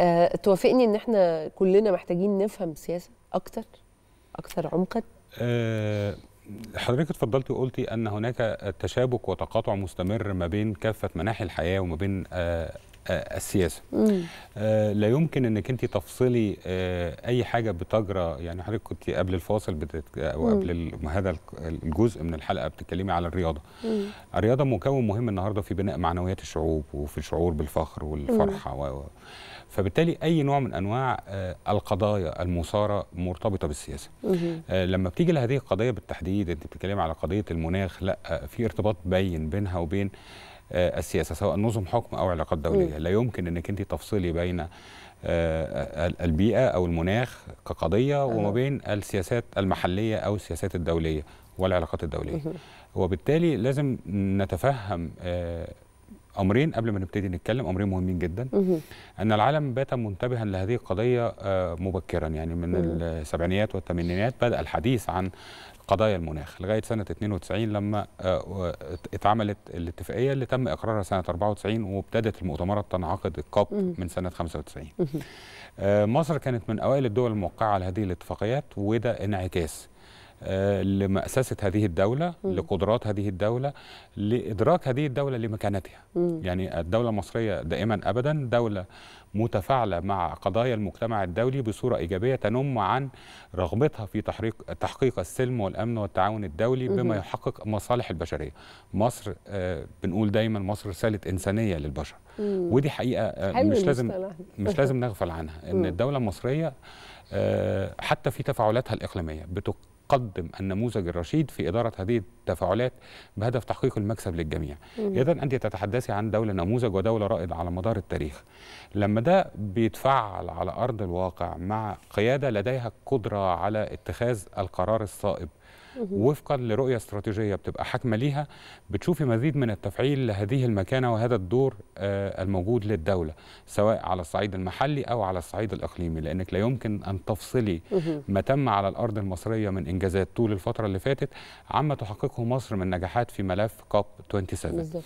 أه توافقني ان احنا كلنا محتاجين نفهم السياسه اكتر اكتر عمقا أه حضرتك اتفضلتي وقلتي ان هناك تشابك وتقاطع مستمر ما بين كافه مناحي الحياه وما بين آه، آه، السياسه آه، لا يمكن انك انت تفصلي آه، اي حاجه بتجرى يعني حضرتك كنت قبل الفاصل بتت... او قبل هذا الجزء من الحلقه بتتكلمي على الرياضه الرياضه مكون مهم النهارده في بناء معنويات الشعوب وفي الشعور بالفخر والفرحه و... فبالتالي اي نوع من انواع القضايا المثاره مرتبطه بالسياسه لما بتيجي لهذه القضيه بالتحديد انت بتتكلمي على قضيه المناخ لا في ارتباط بين بينها وبين آه، السياسه سواء نظم حكم او علاقات دوليه لا يمكن انك انت تفصلي بين آه، البيئه او المناخ كقضيه وما بين السياسات المحليه او السياسات الدوليه والعلاقات الدوليه وبالتالي لازم نتفهم آه، امرين قبل ما نبتدي نتكلم امرين مهمين جدا ان العالم بات منتبها لهذه القضيه آه، مبكرا يعني من السبعينيات والثمانينات بدا الحديث عن قضايا المناخ لغايه سنه 92 لما آه، اتعملت الاتفاقيه اللي تم اقرارها سنه 94 وابتدت المؤتمرات تنعقد الكوب من سنه 95 آه، مصر كانت من اوائل الدول الموقعه على هذه الاتفاقيات وده انعكاس لمأسسة هذه الدولة مم. لقدرات هذه الدولة لإدراك هذه الدولة لمكانتها مم. يعني الدولة المصرية دائما أبدا دولة متفاعلة مع قضايا المجتمع الدولي بصورة إيجابية تنم عن رغبتها في تحقيق, تحقيق السلم والأمن والتعاون الدولي بما يحقق مصالح البشرية مصر آه بنقول دايما مصر رسالة إنسانية للبشر مم. ودي حقيقة آه، مش لازم مش لازم نغفل عنها إن الدولة المصرية آه حتى في تفاعلاتها الإقليمية قدم النموذج الرشيد في إدارة هذه التفاعلات بهدف تحقيق المكسب للجميع إذا أنت تتحدثي عن دولة نموذج ودولة رائدة على مدار التاريخ لما ده بيتفعل على أرض الواقع مع قيادة لديها قدرة على اتخاذ القرار الصائب وفقا لرؤيه استراتيجيه بتبقى حاكمه ليها بتشوفي مزيد من التفعيل لهذه المكانه وهذا الدور آه، الموجود للدوله سواء على الصعيد المحلي او على الصعيد الاقليمي لانك لا يمكن ان تفصلي ما تم على الارض المصريه من انجازات طول الفتره اللي فاتت عما تحققه مصر من نجاحات في ملف كوب 27